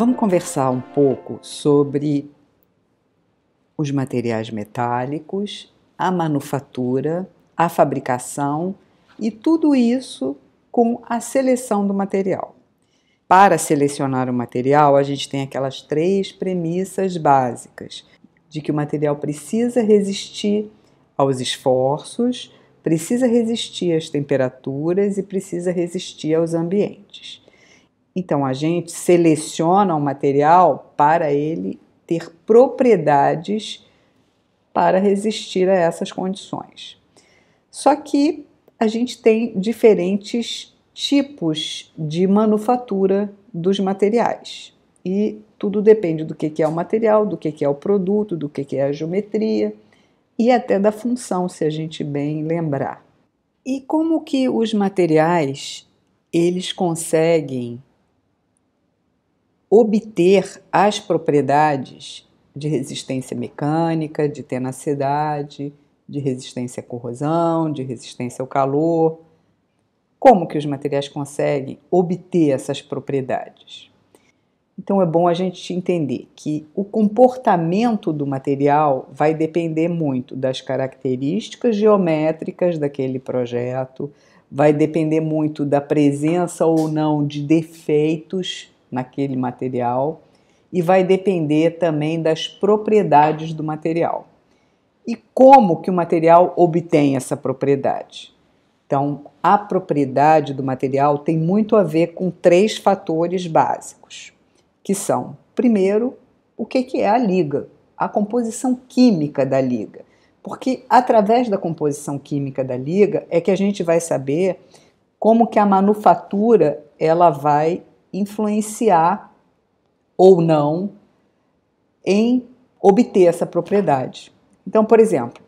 Vamos conversar um pouco sobre os materiais metálicos, a manufatura, a fabricação e tudo isso com a seleção do material. Para selecionar o material, a gente tem aquelas três premissas básicas: de que o material precisa resistir aos esforços, precisa resistir às temperaturas e precisa resistir aos ambientes. Então a gente seleciona um material para ele ter propriedades para resistir a essas condições. Só que a gente tem diferentes tipos de manufatura dos materiais e tudo depende do que é o material, do que é o produto, do que é a geometria e até da função, se a gente bem lembrar. E como que os materiais eles conseguem obter as propriedades de resistência mecânica, de tenacidade, de resistência à corrosão, de resistência ao calor. Como que os materiais conseguem obter essas propriedades? Então é bom a gente entender que o comportamento do material vai depender muito das características geométricas daquele projeto, vai depender muito da presença ou não de defeitos naquele material e vai depender também das propriedades do material. E como que o material obtém essa propriedade? Então, a propriedade do material tem muito a ver com três fatores básicos, que são, primeiro, o que, que é a liga, a composição química da liga. Porque através da composição química da liga é que a gente vai saber como que a manufatura ela vai influenciar ou não em obter essa propriedade. Então, por exemplo,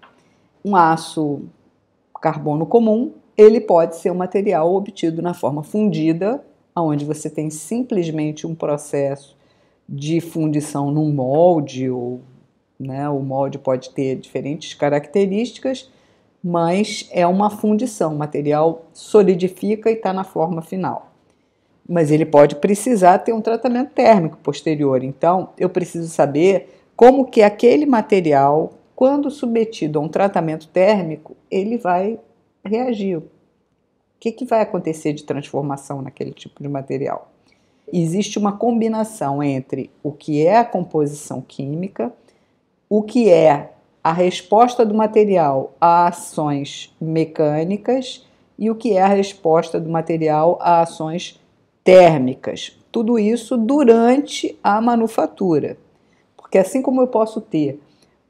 um aço carbono comum, ele pode ser um material obtido na forma fundida, onde você tem simplesmente um processo de fundição num molde ou né, o molde pode ter diferentes características, mas é uma fundição, o material solidifica e está na forma final mas ele pode precisar ter um tratamento térmico posterior. Então, eu preciso saber como que aquele material, quando submetido a um tratamento térmico, ele vai reagir. O que, que vai acontecer de transformação naquele tipo de material? Existe uma combinação entre o que é a composição química, o que é a resposta do material a ações mecânicas e o que é a resposta do material a ações térmicas, tudo isso durante a manufatura. Porque assim como eu posso ter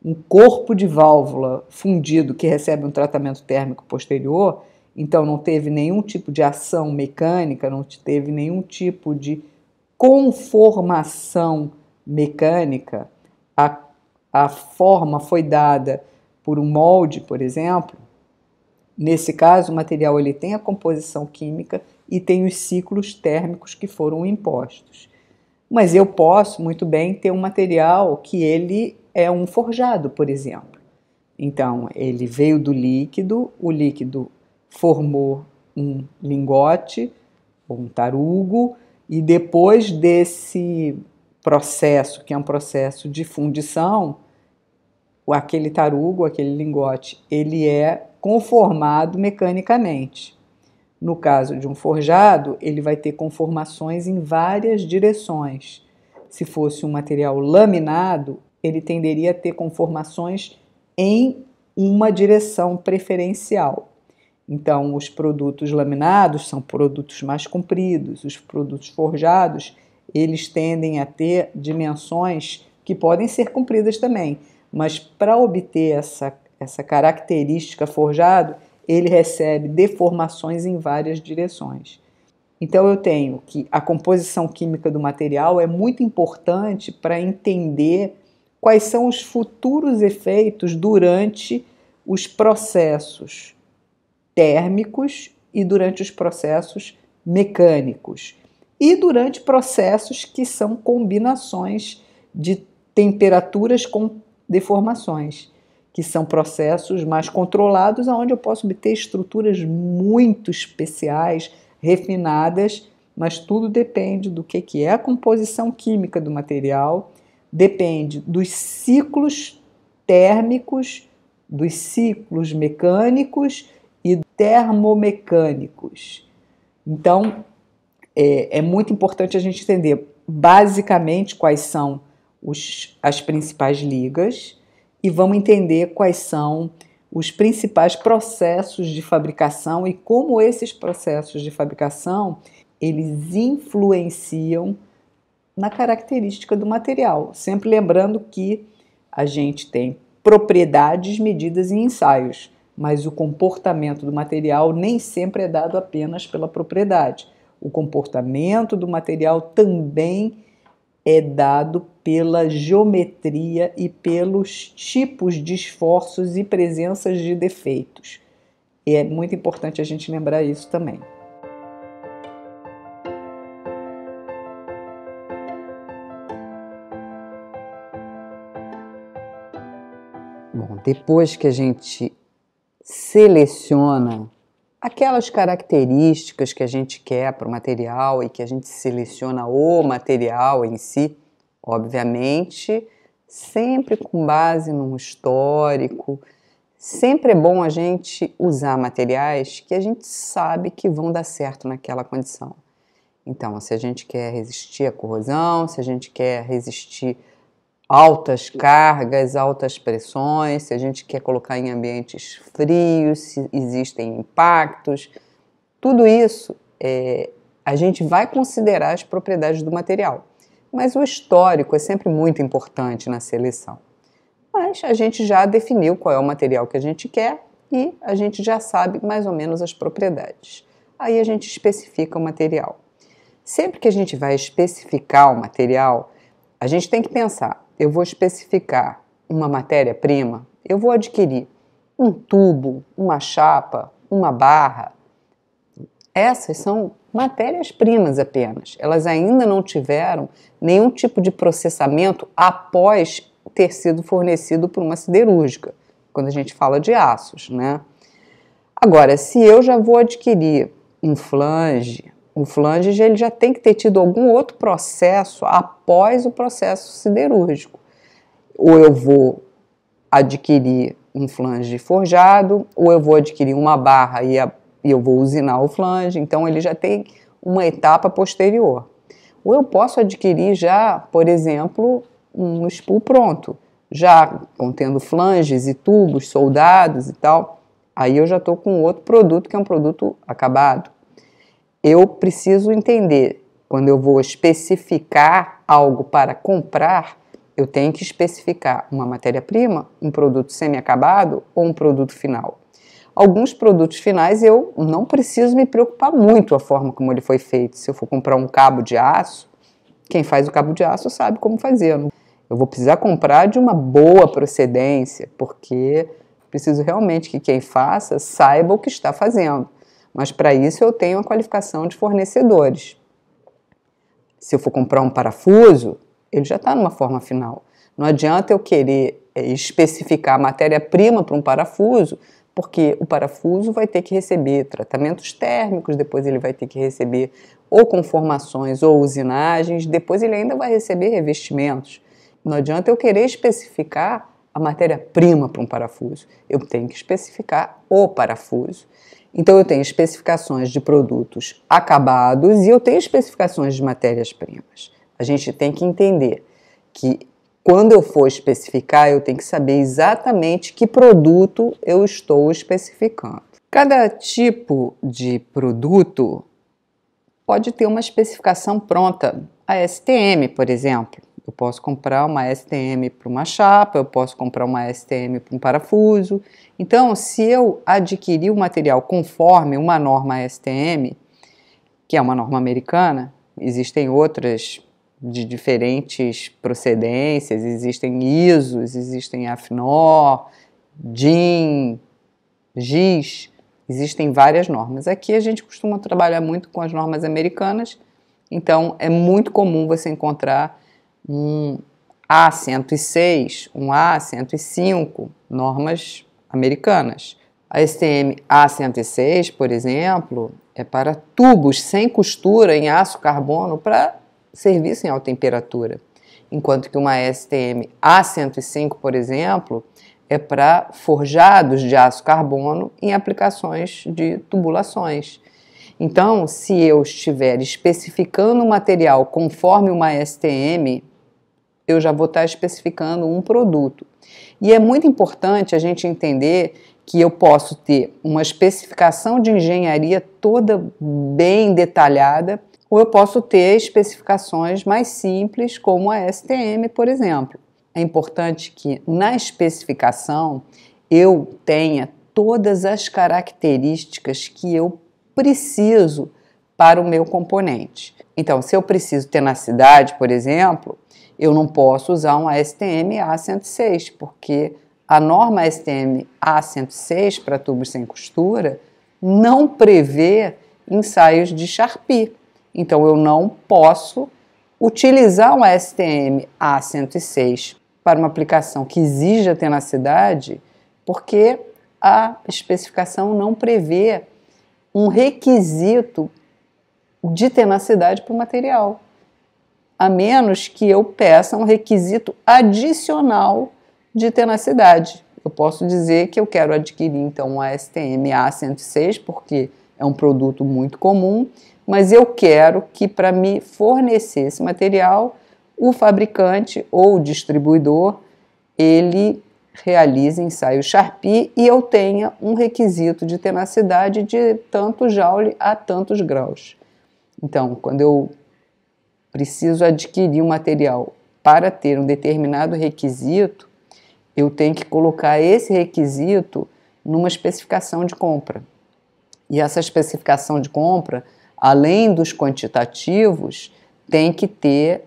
um corpo de válvula fundido que recebe um tratamento térmico posterior, então não teve nenhum tipo de ação mecânica, não teve nenhum tipo de conformação mecânica. A, a forma foi dada por um molde, por exemplo. Nesse caso, o material ele tem a composição química e tem os ciclos térmicos que foram impostos. Mas eu posso muito bem ter um material que ele é um forjado, por exemplo. Então, ele veio do líquido, o líquido formou um lingote ou um tarugo, e depois desse processo, que é um processo de fundição, aquele tarugo, aquele lingote, ele é conformado mecanicamente. No caso de um forjado, ele vai ter conformações em várias direções. Se fosse um material laminado, ele tenderia a ter conformações em uma direção preferencial. Então, os produtos laminados são produtos mais compridos, os produtos forjados, eles tendem a ter dimensões que podem ser compridas também, mas para obter essa, essa característica forjado, ele recebe deformações em várias direções. Então eu tenho que a composição química do material é muito importante para entender quais são os futuros efeitos durante os processos térmicos e durante os processos mecânicos e durante processos que são combinações de temperaturas com deformações que são processos mais controlados, onde eu posso obter estruturas muito especiais, refinadas, mas tudo depende do que, que é a composição química do material, depende dos ciclos térmicos, dos ciclos mecânicos e termomecânicos. Então, é, é muito importante a gente entender basicamente quais são os, as principais ligas e vamos entender quais são os principais processos de fabricação e como esses processos de fabricação eles influenciam na característica do material. Sempre lembrando que a gente tem propriedades medidas em ensaios, mas o comportamento do material nem sempre é dado apenas pela propriedade. O comportamento do material também é dado pela geometria e pelos tipos de esforços e presenças de defeitos. E é muito importante a gente lembrar isso também. Bom, depois que a gente seleciona aquelas características que a gente quer para o material e que a gente seleciona o material em si, obviamente, sempre com base num histórico. Sempre é bom a gente usar materiais que a gente sabe que vão dar certo naquela condição. Então, se a gente quer resistir à corrosão, se a gente quer resistir altas cargas, altas pressões, se a gente quer colocar em ambientes frios, se existem impactos, tudo isso é, a gente vai considerar as propriedades do material mas o histórico é sempre muito importante na seleção. Mas a gente já definiu qual é o material que a gente quer e a gente já sabe mais ou menos as propriedades. Aí a gente especifica o material. Sempre que a gente vai especificar o material, a gente tem que pensar: eu vou especificar uma matéria-prima, eu vou adquirir um tubo, uma chapa, uma barra. Essas são matérias-primas apenas. Elas ainda não tiveram nenhum tipo de processamento após ter sido fornecido por uma siderúrgica, quando a gente fala de aços, né? Agora, se eu já vou adquirir um flange, um flange ele já tem que ter tido algum outro processo após o processo siderúrgico. Ou eu vou adquirir um flange forjado, ou eu vou adquirir uma barra e a e eu vou usinar o flange, então ele já tem uma etapa posterior. Ou eu posso adquirir já, por exemplo, um spool pronto, já contendo flanges e tubos soldados e tal. Aí eu já estou com outro produto que é um produto acabado. Eu preciso entender quando eu vou especificar algo para comprar, eu tenho que especificar uma matéria-prima, um produto semi-acabado ou um produto final alguns produtos finais eu não preciso me preocupar muito a forma como ele foi feito. Se eu for comprar um cabo de aço, quem faz o cabo de aço sabe como fazer. Eu vou precisar comprar de uma boa procedência, porque preciso realmente que quem faça saiba o que está fazendo. Mas para isso eu tenho a qualificação de fornecedores. Se eu for comprar um parafuso, ele já está numa forma final. Não adianta eu querer eh, especificar a matéria-prima para um parafuso porque o parafuso vai ter que receber tratamentos térmicos, depois ele vai ter que receber ou conformações ou usinagens, depois ele ainda vai receber revestimentos. Não adianta eu querer especificar a matéria-prima para um parafuso, eu tenho que especificar o parafuso. Então eu tenho especificações de produtos acabados e eu tenho especificações de matérias-primas. A gente tem que entender que quando eu for especificar, eu tenho que saber exatamente que produto eu estou especificando. Cada tipo de produto pode ter uma especificação pronta. A STM, por exemplo. Eu posso comprar uma STM para uma chapa, eu posso comprar uma STM para um parafuso. Então, se eu adquirir o material conforme uma norma STM, que é uma norma americana, existem outras de diferentes procedências, existem ISOs, existem AFNOR, DIN, GIS, existem várias normas. Aqui a gente costuma trabalhar muito com as normas americanas, então é muito comum você encontrar um A106, um A105, normas americanas. A STM A106, por exemplo, é para tubos sem costura em aço carbono para serviço em alta temperatura. Enquanto que uma STM A105, por exemplo, é para forjados de aço carbono em aplicações de tubulações. Então, se eu estiver especificando o material conforme uma STM, eu já vou estar especificando um produto. E é muito importante a gente entender que eu posso ter uma especificação de engenharia toda bem detalhada ou eu posso ter especificações mais simples, como a STM, por exemplo. É importante que na especificação eu tenha todas as características que eu preciso para o meu componente. Então, se eu preciso tenacidade, por exemplo, eu não posso usar um ASTM A106, porque a norma STM A106 para tubos sem costura não prevê ensaios de Sharpie. Então eu não posso utilizar um STM A106 para uma aplicação que exija tenacidade, porque a especificação não prevê um requisito de tenacidade para o material, a menos que eu peça um requisito adicional de tenacidade. Eu posso dizer que eu quero adquirir então um ASTM A106, porque é um produto muito comum mas eu quero que para me fornecer esse material, o fabricante ou o distribuidor, ele realize ensaio Sharpie e eu tenha um requisito de tenacidade de tanto joule a tantos graus. Então, quando eu preciso adquirir um material para ter um determinado requisito, eu tenho que colocar esse requisito numa especificação de compra. E essa especificação de compra além dos quantitativos, tem que ter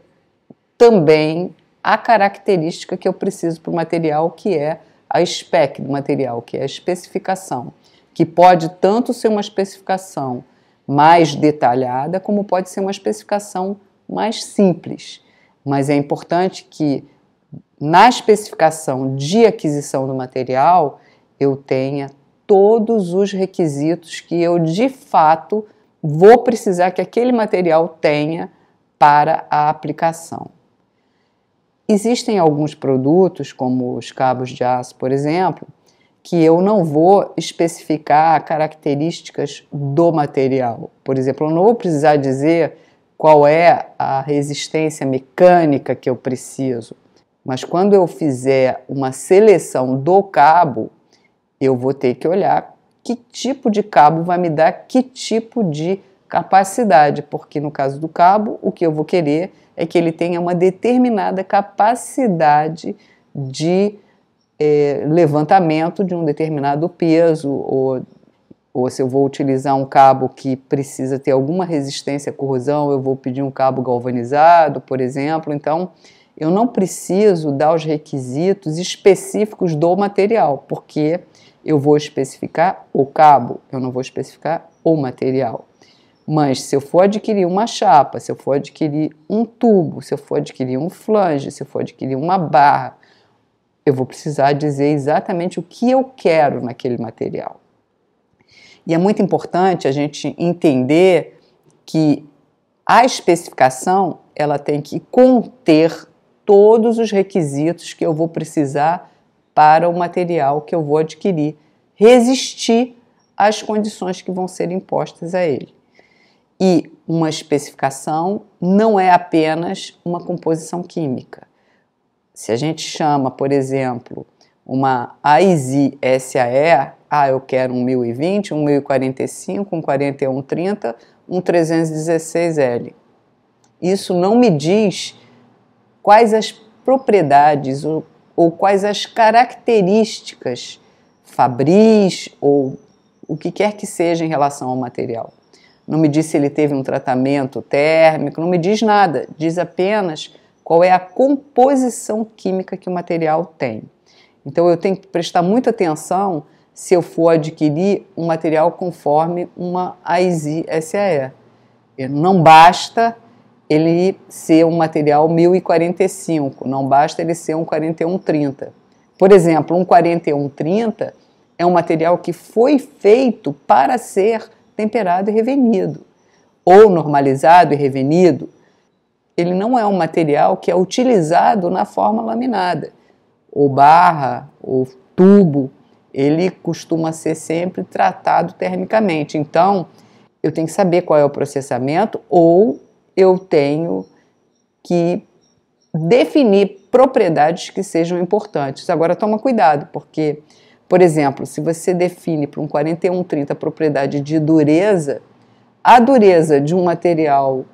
também a característica que eu preciso para o material, que é a spec do material, que é a especificação, que pode tanto ser uma especificação mais detalhada, como pode ser uma especificação mais simples. Mas é importante que na especificação de aquisição do material eu tenha todos os requisitos que eu de fato vou precisar que aquele material tenha para a aplicação. Existem alguns produtos, como os cabos de aço, por exemplo, que eu não vou especificar características do material. Por exemplo, eu não vou precisar dizer qual é a resistência mecânica que eu preciso. Mas quando eu fizer uma seleção do cabo, eu vou ter que olhar que tipo de cabo vai me dar que tipo de capacidade, porque no caso do cabo, o que eu vou querer é que ele tenha uma determinada capacidade de é, levantamento de um determinado peso, ou, ou se eu vou utilizar um cabo que precisa ter alguma resistência à corrosão, eu vou pedir um cabo galvanizado, por exemplo. Então, eu não preciso dar os requisitos específicos do material, porque eu vou especificar o cabo, eu não vou especificar o material. Mas se eu for adquirir uma chapa, se eu for adquirir um tubo, se eu for adquirir um flange, se eu for adquirir uma barra, eu vou precisar dizer exatamente o que eu quero naquele material. E é muito importante a gente entender que a especificação ela tem que conter todos os requisitos que eu vou precisar para o material que eu vou adquirir, resistir às condições que vão ser impostas a ele. E uma especificação não é apenas uma composição química. Se a gente chama, por exemplo, uma AISI SAE, ah, eu quero um 1020, um 1045, um 4130, um 316L. Isso não me diz quais as propriedades, ou quais as características fabris ou o que quer que seja em relação ao material. Não me diz se ele teve um tratamento térmico, não me diz nada, diz apenas qual é a composição química que o material tem. Então eu tenho que prestar muita atenção se eu for adquirir um material conforme uma AISI SAE. Não basta ele ser um material 1045, não basta ele ser um 4130. Por exemplo, um 4130 é um material que foi feito para ser temperado e revenido, ou normalizado e revenido. Ele não é um material que é utilizado na forma laminada, ou barra, ou tubo. Ele costuma ser sempre tratado termicamente. Então, eu tenho que saber qual é o processamento ou eu tenho que definir propriedades que sejam importantes. Agora toma cuidado, porque, por exemplo, se você define para um 4130 a propriedade de dureza, a dureza de um material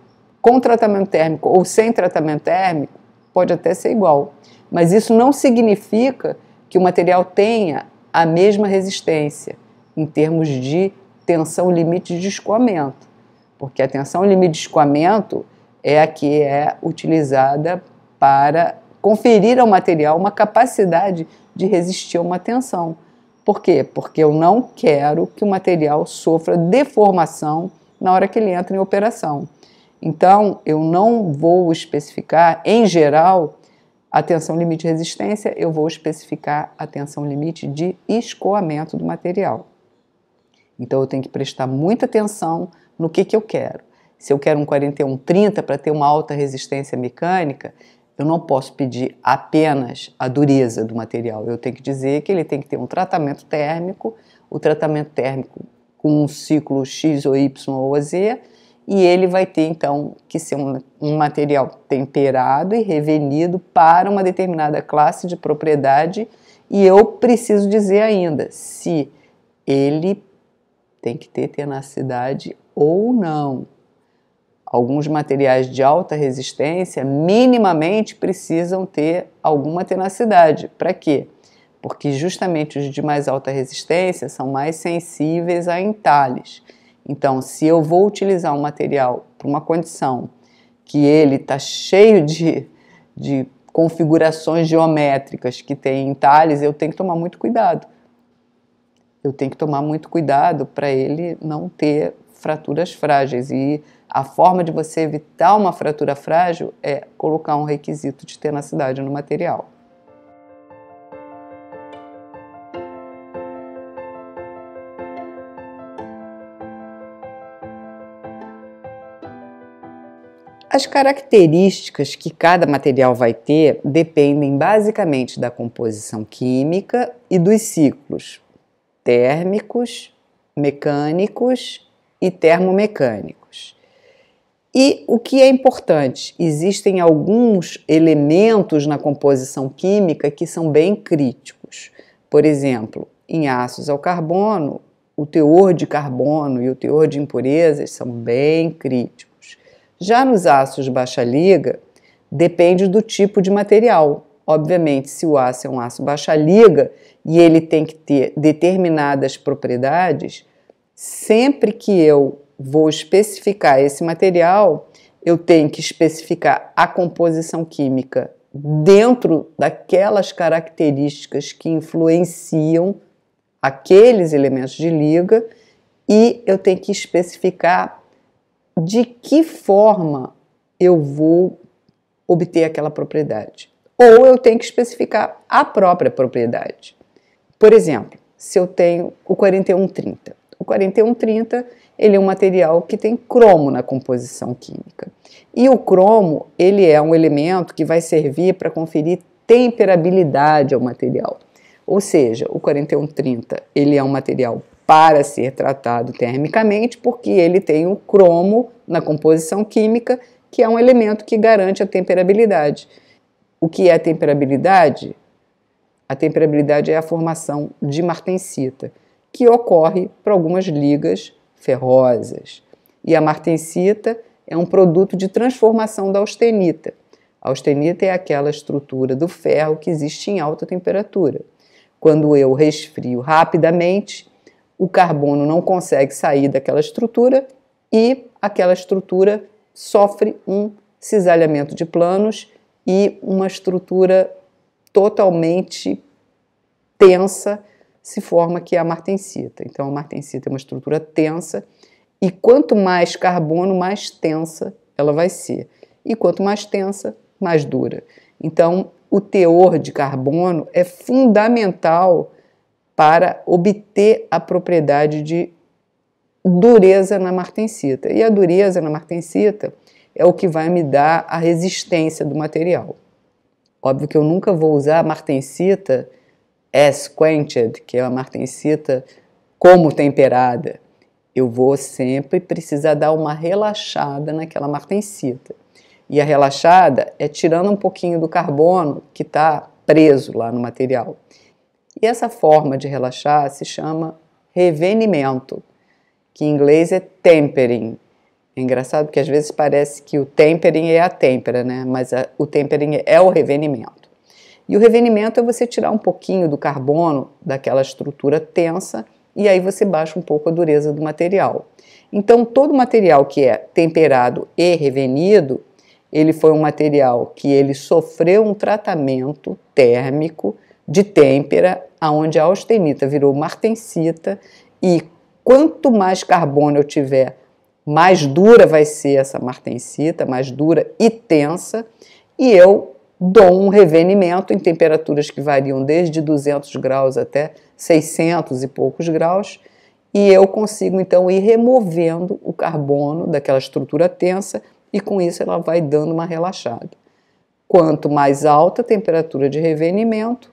com tratamento térmico ou sem tratamento térmico pode até ser igual, mas isso não significa que o material tenha a mesma resistência em termos de tensão limite de escoamento porque a tensão limite de escoamento é a que é utilizada para conferir ao material uma capacidade de resistir a uma tensão. Por quê? Porque eu não quero que o material sofra deformação na hora que ele entra em operação. Então, eu não vou especificar, em geral, a tensão limite de resistência, eu vou especificar a tensão limite de escoamento do material. Então, eu tenho que prestar muita atenção no que, que eu quero. Se eu quero um 4130 para ter uma alta resistência mecânica, eu não posso pedir apenas a dureza do material. Eu tenho que dizer que ele tem que ter um tratamento térmico, o tratamento térmico com um ciclo X ou Y ou Z, e ele vai ter então que ser um, um material temperado e revenido para uma determinada classe de propriedade. E eu preciso dizer ainda se ele tem que ter tenacidade ou não. Alguns materiais de alta resistência minimamente precisam ter alguma tenacidade. Para quê? Porque justamente os de mais alta resistência são mais sensíveis a entalhes. Então, se eu vou utilizar um material para uma condição que ele está cheio de, de configurações geométricas que tem entalhes, eu tenho que tomar muito cuidado. Eu tenho que tomar muito cuidado para ele não ter fraturas frágeis. E a forma de você evitar uma fratura frágil é colocar um requisito de tenacidade no material. As características que cada material vai ter dependem basicamente da composição química e dos ciclos térmicos, mecânicos e termomecânicos. E o que é importante? Existem alguns elementos na composição química que são bem críticos. Por exemplo, em aços ao carbono, o teor de carbono e o teor de impurezas são bem críticos. Já nos aços baixa liga, depende do tipo de material. Obviamente, se o aço é um aço baixa liga e ele tem que ter determinadas propriedades, sempre que eu vou especificar esse material, eu tenho que especificar a composição química dentro daquelas características que influenciam aqueles elementos de liga e eu tenho que especificar de que forma eu vou obter aquela propriedade. Ou eu tenho que especificar a própria propriedade. Por exemplo, se eu tenho o 4130 4130, ele é um material que tem cromo na composição química. E o cromo, ele é um elemento que vai servir para conferir temperabilidade ao material. Ou seja, o 4130, ele é um material para ser tratado termicamente, porque ele tem o cromo na composição química, que é um elemento que garante a temperabilidade. O que é a temperabilidade? A temperabilidade é a formação de martensita que ocorre para algumas ligas ferrosas. E a martensita é um produto de transformação da austenita. A austenita é aquela estrutura do ferro que existe em alta temperatura. Quando eu resfrio rapidamente, o carbono não consegue sair daquela estrutura e aquela estrutura sofre um cisalhamento de planos e uma estrutura totalmente tensa se forma que é a martensita. Então a martensita é uma estrutura tensa e quanto mais carbono, mais tensa ela vai ser. E quanto mais tensa, mais dura. Então o teor de carbono é fundamental para obter a propriedade de dureza na martensita. E a dureza na martensita é o que vai me dar a resistência do material. Óbvio que eu nunca vou usar a martensita as quented, que é uma martensita como temperada. Eu vou sempre precisar dar uma relaxada naquela martensita. E a relaxada é tirando um pouquinho do carbono que está preso lá no material. E essa forma de relaxar se chama revenimento, que em inglês é tempering. É engraçado porque às vezes parece que o tempering é a têmpera, né? Mas a, o tempering é o revenimento. E o revenimento é você tirar um pouquinho do carbono daquela estrutura tensa e aí você baixa um pouco a dureza do material. Então, todo material que é temperado e revenido, ele foi um material que ele sofreu um tratamento térmico de têmpera, aonde a austenita virou martensita e quanto mais carbono eu tiver, mais dura vai ser essa martensita, mais dura e tensa, e eu dou um revenimento em temperaturas que variam desde 200 graus até 600 e poucos graus, e eu consigo então ir removendo o carbono daquela estrutura tensa e com isso ela vai dando uma relaxada. Quanto mais alta a temperatura de revenimento,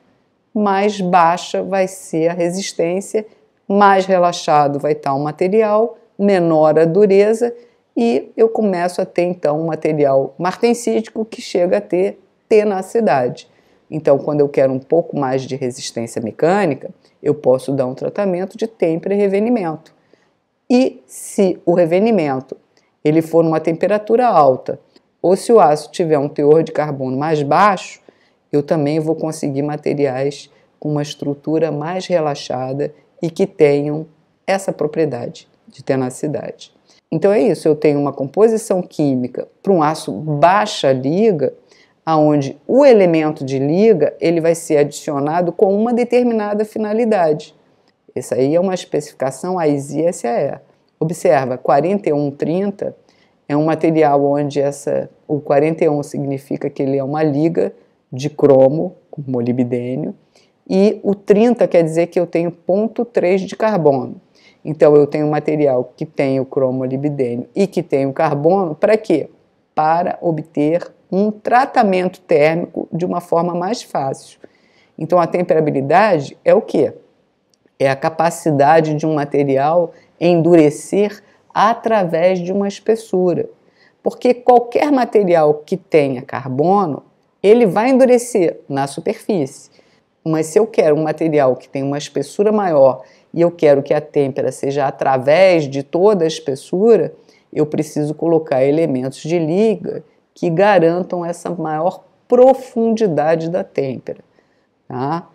mais baixa vai ser a resistência, mais relaxado vai estar o material, menor a dureza e eu começo a ter então um material martensítico que chega a ter tenacidade. Então, quando eu quero um pouco mais de resistência mecânica, eu posso dar um tratamento de tempra e revenimento. E se o revenimento ele for numa temperatura alta, ou se o aço tiver um teor de carbono mais baixo, eu também vou conseguir materiais com uma estrutura mais relaxada e que tenham essa propriedade de tenacidade. Então é isso, eu tenho uma composição química para um aço baixa liga, aonde o elemento de liga ele vai ser adicionado com uma determinada finalidade. Essa aí é uma especificação AISI SAE. Observa, 4130 é um material onde essa, o 41 significa que ele é uma liga de cromo com molibdênio e o 30 quer dizer que eu tenho ponto 3 de carbono. Então eu tenho um material que tem o cromo molibdênio e que tem o carbono para quê? Para obter um tratamento térmico de uma forma mais fácil. Então, a temperabilidade é o quê? É a capacidade de um material endurecer através de uma espessura. Porque qualquer material que tenha carbono, ele vai endurecer na superfície. Mas se eu quero um material que tem uma espessura maior e eu quero que a têmpera seja através de toda a espessura, eu preciso colocar elementos de liga que garantam essa maior profundidade da têmpera. Tá?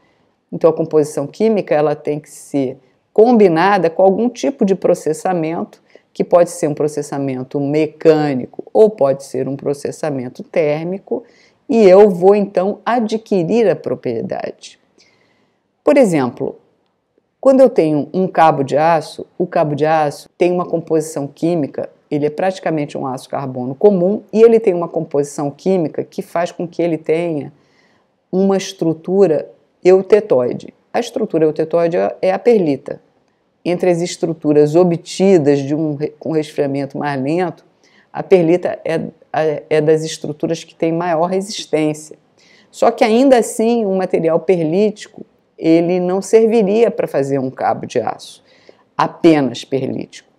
Então a composição química ela tem que ser combinada com algum tipo de processamento, que pode ser um processamento mecânico ou pode ser um processamento térmico, e eu vou então adquirir a propriedade. Por exemplo, quando eu tenho um cabo de aço, o cabo de aço tem uma composição química ele é praticamente um aço carbono comum e ele tem uma composição química que faz com que ele tenha uma estrutura eutetoide. A estrutura eutetoide é a perlita. Entre as estruturas obtidas de um, um resfriamento mais lento, a perlita é, é das estruturas que tem maior resistência. Só que ainda assim, um material perlítico ele não serviria para fazer um cabo de aço, apenas perlítico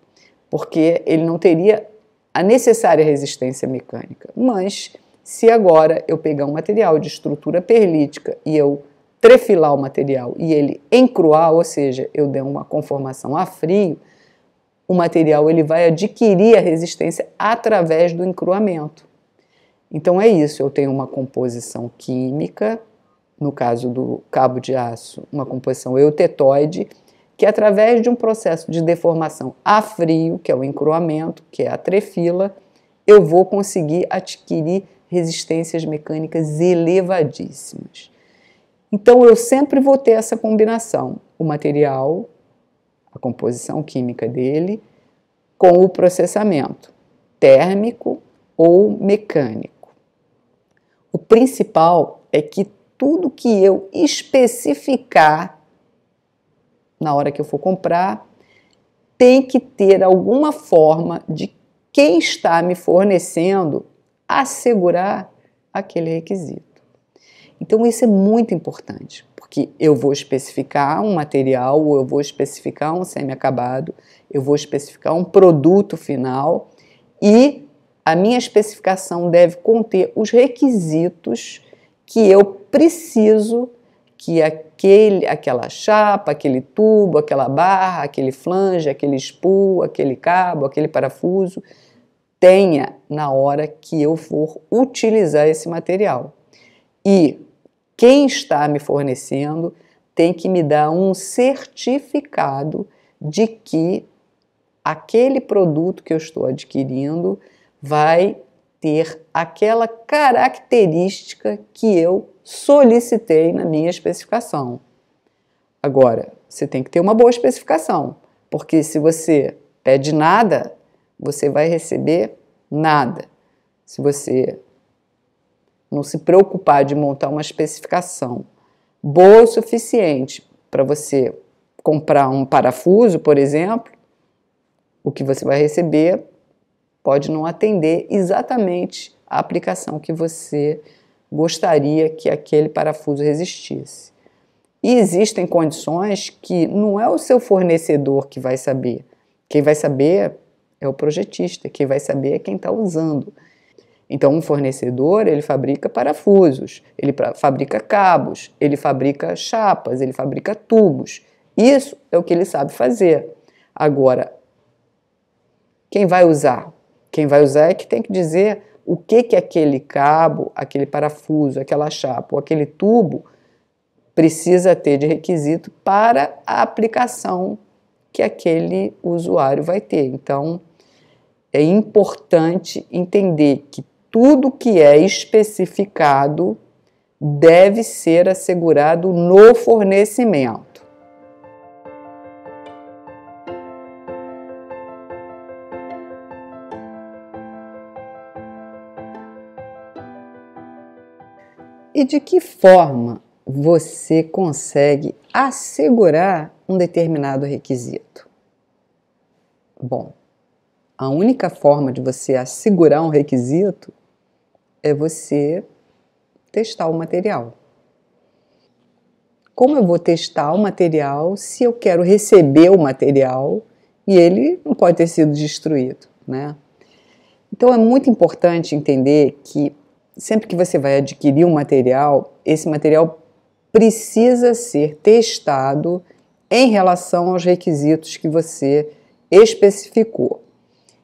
porque ele não teria a necessária resistência mecânica. Mas se agora eu pegar um material de estrutura perlítica e eu trefilar o material e ele encruar, ou seja, eu der uma conformação a frio, o material ele vai adquirir a resistência através do encruamento. Então é isso, eu tenho uma composição química, no caso do cabo de aço, uma composição eutetoide, que através de um processo de deformação a frio, que é o encroamento, que é a trefila, eu vou conseguir adquirir resistências mecânicas elevadíssimas. Então eu sempre vou ter essa combinação, o material, a composição química dele, com o processamento térmico ou mecânico. O principal é que tudo que eu especificar na hora que eu for comprar, tem que ter alguma forma de quem está me fornecendo assegurar aquele requisito. Então, isso é muito importante, porque eu vou especificar um material, ou eu vou especificar um semi-acabado, eu vou especificar um produto final e a minha especificação deve conter os requisitos que eu preciso que aquele, aquela chapa, aquele tubo, aquela barra, aquele flange, aquele spool, aquele cabo, aquele parafuso tenha na hora que eu for utilizar esse material. E quem está me fornecendo tem que me dar um certificado de que aquele produto que eu estou adquirindo vai ter aquela característica que eu solicitei na minha especificação. Agora, você tem que ter uma boa especificação, porque se você pede nada, você vai receber nada. Se você não se preocupar de montar uma especificação boa o suficiente para você comprar um parafuso, por exemplo, o que você vai receber pode não atender exatamente a aplicação que você gostaria que aquele parafuso resistisse. E existem condições que não é o seu fornecedor que vai saber. Quem vai saber é o projetista, quem vai saber é quem está usando. Então, um fornecedor, ele fabrica parafusos, ele fabrica cabos, ele fabrica chapas, ele fabrica tubos. Isso é o que ele sabe fazer. Agora, quem vai usar? Quem vai usar é que tem que dizer o que que aquele cabo, aquele parafuso, aquela chapa ou aquele tubo precisa ter de requisito para a aplicação que aquele usuário vai ter. Então, é importante entender que tudo que é especificado deve ser assegurado no fornecimento. e de que forma você consegue assegurar um determinado requisito. Bom, a única forma de você assegurar um requisito é você testar o material. Como eu vou testar o material se eu quero receber o material e ele não pode ter sido destruído, né? Então é muito importante entender que sempre que você vai adquirir um material, esse material precisa ser testado em relação aos requisitos que você especificou.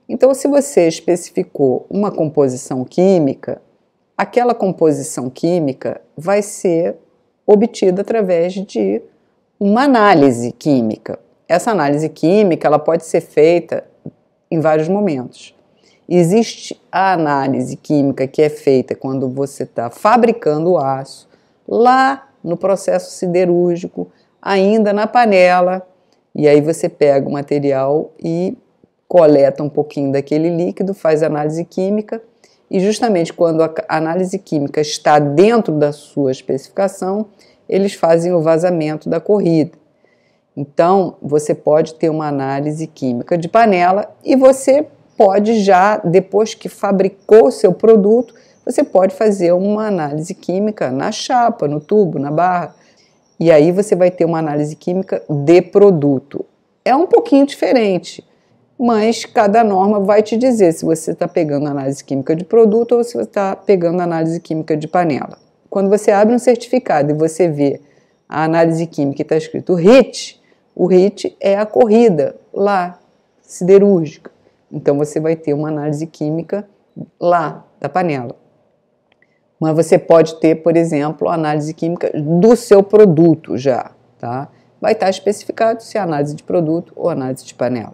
Então, se você especificou uma composição química, aquela composição química vai ser obtida através de uma análise química. Essa análise química ela pode ser feita em vários momentos. Existe a análise química que é feita quando você está fabricando o aço, lá no processo siderúrgico, ainda na panela, e aí você pega o material e coleta um pouquinho daquele líquido, faz análise química, e justamente quando a análise química está dentro da sua especificação, eles fazem o vazamento da corrida. Então, você pode ter uma análise química de panela e você pode já, depois que fabricou o seu produto, você pode fazer uma análise química na chapa, no tubo, na barra. E aí você vai ter uma análise química de produto. É um pouquinho diferente, mas cada norma vai te dizer se você está pegando análise química de produto ou se você está pegando análise química de panela. Quando você abre um certificado e você vê a análise química e está escrito RIT, o RIT é a corrida lá, siderúrgica. Então você vai ter uma análise química lá da panela. Mas você pode ter, por exemplo, a análise química do seu produto já, tá? Vai estar tá especificado se é análise de produto ou análise de panela.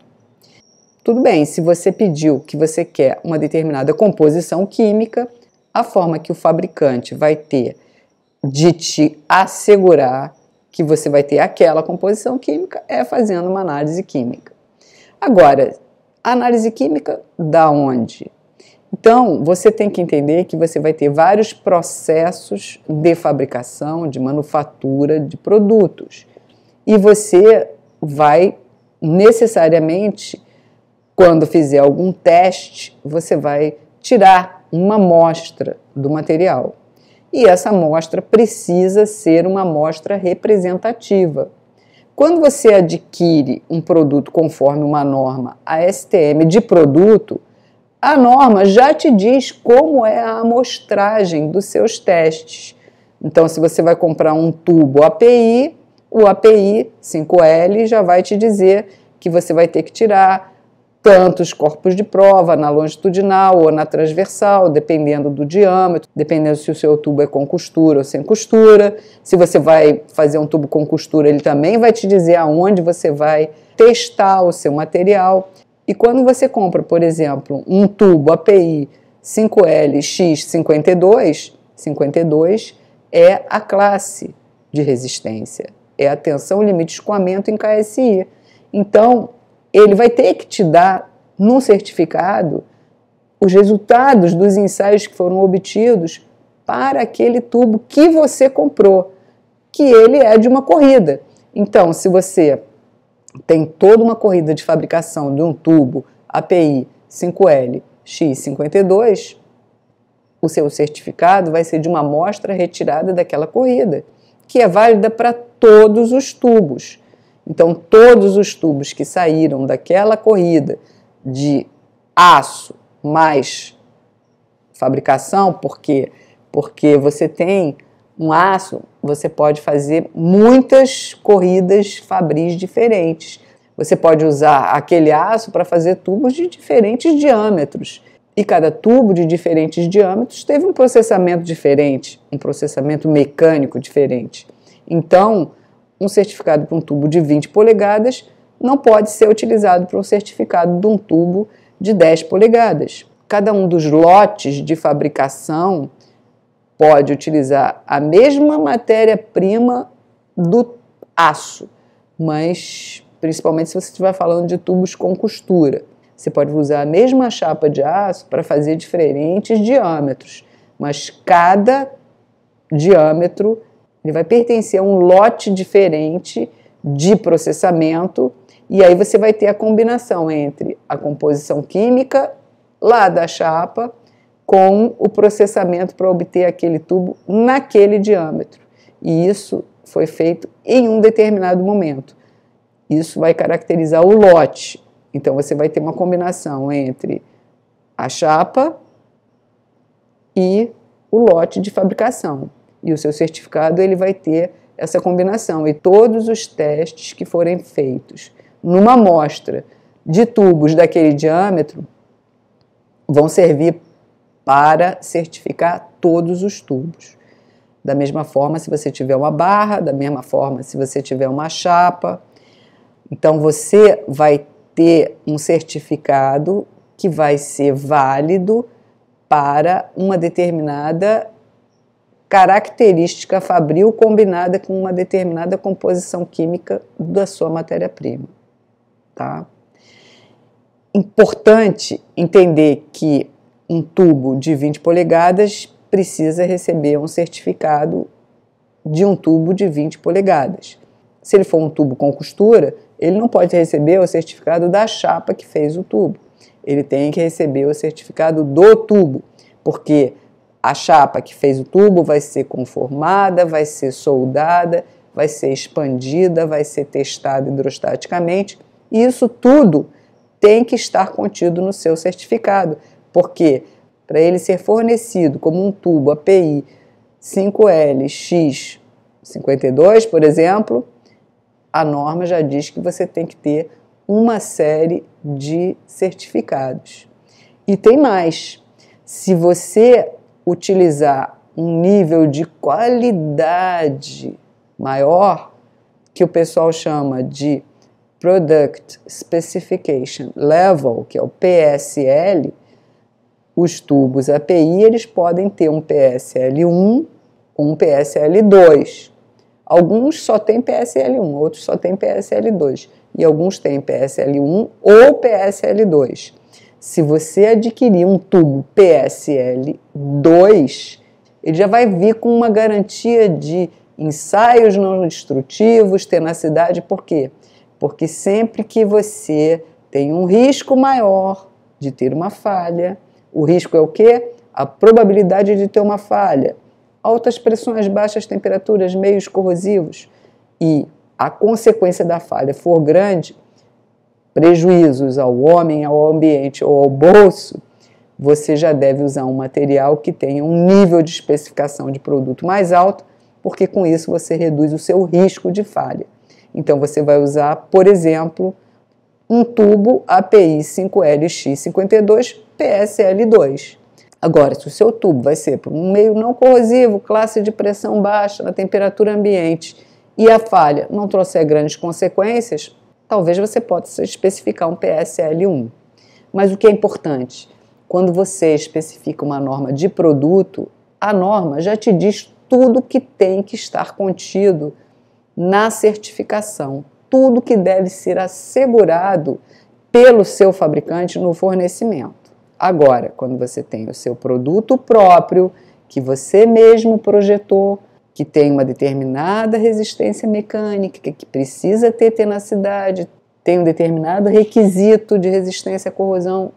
Tudo bem, se você pediu que você quer uma determinada composição química, a forma que o fabricante vai ter de te assegurar que você vai ter aquela composição química é fazendo uma análise química. Agora, Análise química, da onde? Então, você tem que entender que você vai ter vários processos de fabricação, de manufatura de produtos. E você vai necessariamente, quando fizer algum teste, você vai tirar uma amostra do material. E essa amostra precisa ser uma amostra representativa, quando você adquire um produto conforme uma norma ASTM de produto, a norma já te diz como é a amostragem dos seus testes. Então, se você vai comprar um tubo API, o API 5L já vai te dizer que você vai ter que tirar tantos corpos de prova na longitudinal ou na transversal, dependendo do diâmetro, dependendo se o seu tubo é com costura ou sem costura. Se você vai fazer um tubo com costura, ele também vai te dizer aonde você vai testar o seu material. E quando você compra, por exemplo, um tubo API 5LX52, 52 é a classe de resistência, é a tensão limite escoamento em KSI. Então, ele vai ter que te dar num certificado os resultados dos ensaios que foram obtidos para aquele tubo que você comprou, que ele é de uma corrida. Então, se você tem toda uma corrida de fabricação de um tubo API 5L X52, o seu certificado vai ser de uma amostra retirada daquela corrida, que é válida para todos os tubos. Então, todos os tubos que saíram daquela corrida de aço mais fabricação, porque porque você tem um aço, você pode fazer muitas corridas fabris diferentes. Você pode usar aquele aço para fazer tubos de diferentes diâmetros. E cada tubo de diferentes diâmetros teve um processamento diferente, um processamento mecânico diferente. Então, um certificado para um tubo de 20 polegadas não pode ser utilizado para um certificado de um tubo de 10 polegadas. Cada um dos lotes de fabricação pode utilizar a mesma matéria-prima do aço, mas principalmente se você estiver falando de tubos com costura. Você pode usar a mesma chapa de aço para fazer diferentes diâmetros, mas cada diâmetro ele vai pertencer a um lote diferente de processamento e aí você vai ter a combinação entre a composição química lá da chapa com o processamento para obter aquele tubo naquele diâmetro. E isso foi feito em um determinado momento. Isso vai caracterizar o lote. Então você vai ter uma combinação entre a chapa e o lote de fabricação. E o seu certificado ele vai ter essa combinação. E todos os testes que forem feitos numa amostra de tubos daquele diâmetro vão servir para certificar todos os tubos. Da mesma forma, se você tiver uma barra, da mesma forma, se você tiver uma chapa. Então, você vai ter um certificado que vai ser válido para uma determinada característica fabril combinada com uma determinada composição química da sua matéria-prima. Tá? Importante entender que um tubo de 20 polegadas precisa receber um certificado de um tubo de 20 polegadas. Se ele for um tubo com costura, ele não pode receber o certificado da chapa que fez o tubo. Ele tem que receber o certificado do tubo, porque a chapa que fez o tubo vai ser conformada, vai ser soldada, vai ser expandida, vai ser testada hidrostaticamente. isso tudo tem que estar contido no seu certificado, porque para ele ser fornecido como um tubo API 5LX52, por exemplo, a norma já diz que você tem que ter uma série de certificados. E tem mais. Se você utilizar um nível de qualidade maior, que o pessoal chama de Product Specification Level, que é o PSL, os tubos API eles podem ter um PSL1 um PSL2. Alguns só tem PSL1, outros só tem PSL2 e alguns têm PSL1 ou PSL2 se você adquirir um tubo PSL 2, ele já vai vir com uma garantia de ensaios não destrutivos, tenacidade, por quê? Porque sempre que você tem um risco maior de ter uma falha, o risco é o quê? A probabilidade de ter uma falha. Altas pressões, baixas temperaturas, meios corrosivos e a consequência da falha for grande, prejuízos ao homem, ao ambiente ou ao bolso, você já deve usar um material que tenha um nível de especificação de produto mais alto, porque com isso você reduz o seu risco de falha. Então você vai usar, por exemplo, um tubo API 5LX52 PSL2. Agora, se o seu tubo vai ser para um meio não corrosivo, classe de pressão baixa, na temperatura ambiente, e a falha não trouxer grandes consequências, talvez você possa especificar um PSL1. Mas o que é importante? Quando você especifica uma norma de produto, a norma já te diz tudo que tem que estar contido na certificação, tudo que deve ser assegurado pelo seu fabricante no fornecimento. Agora, quando você tem o seu produto próprio, que você mesmo projetou, que tem uma determinada resistência mecânica, que precisa ter tenacidade, tem um determinado requisito de resistência à corrosão.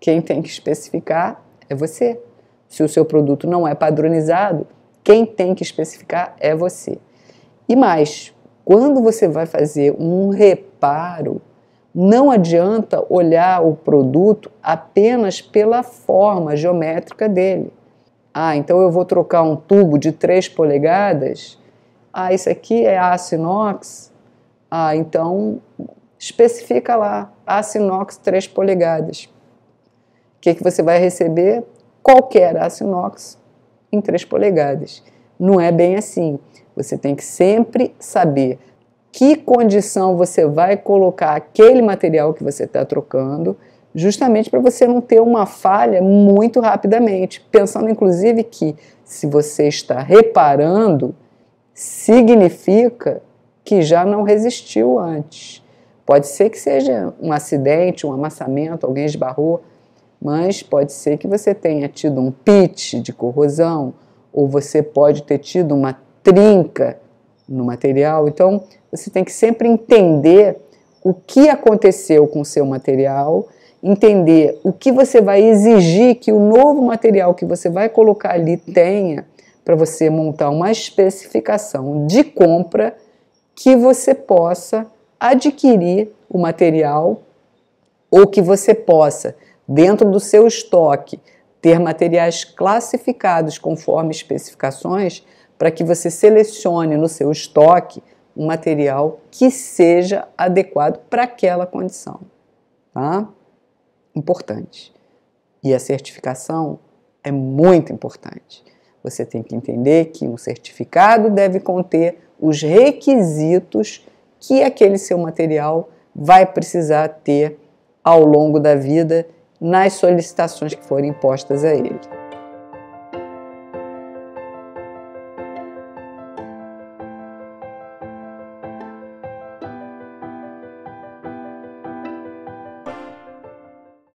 Quem tem que especificar é você. Se o seu produto não é padronizado, quem tem que especificar é você. E mais, quando você vai fazer um reparo, não adianta olhar o produto apenas pela forma geométrica dele. Ah, então eu vou trocar um tubo de 3 polegadas. Ah, isso aqui é aço inox. Ah, então especifica lá, aço inox 3 polegadas. O que, que você vai receber? Qualquer aço inox em 3 polegadas. Não é bem assim. Você tem que sempre saber que condição você vai colocar aquele material que você está trocando justamente para você não ter uma falha muito rapidamente. Pensando, inclusive, que se você está reparando, significa que já não resistiu antes. Pode ser que seja um acidente, um amassamento, alguém esbarrou, mas pode ser que você tenha tido um pit de corrosão, ou você pode ter tido uma trinca no material. Então, você tem que sempre entender o que aconteceu com o seu material entender o que você vai exigir que o novo material que você vai colocar ali tenha para você montar uma especificação de compra que você possa adquirir o material ou que você possa, dentro do seu estoque, ter materiais classificados conforme especificações para que você selecione no seu estoque um material que seja adequado para aquela condição. Tá? importante. E a certificação é muito importante. Você tem que entender que um certificado deve conter os requisitos que aquele seu material vai precisar ter ao longo da vida nas solicitações que forem impostas a ele.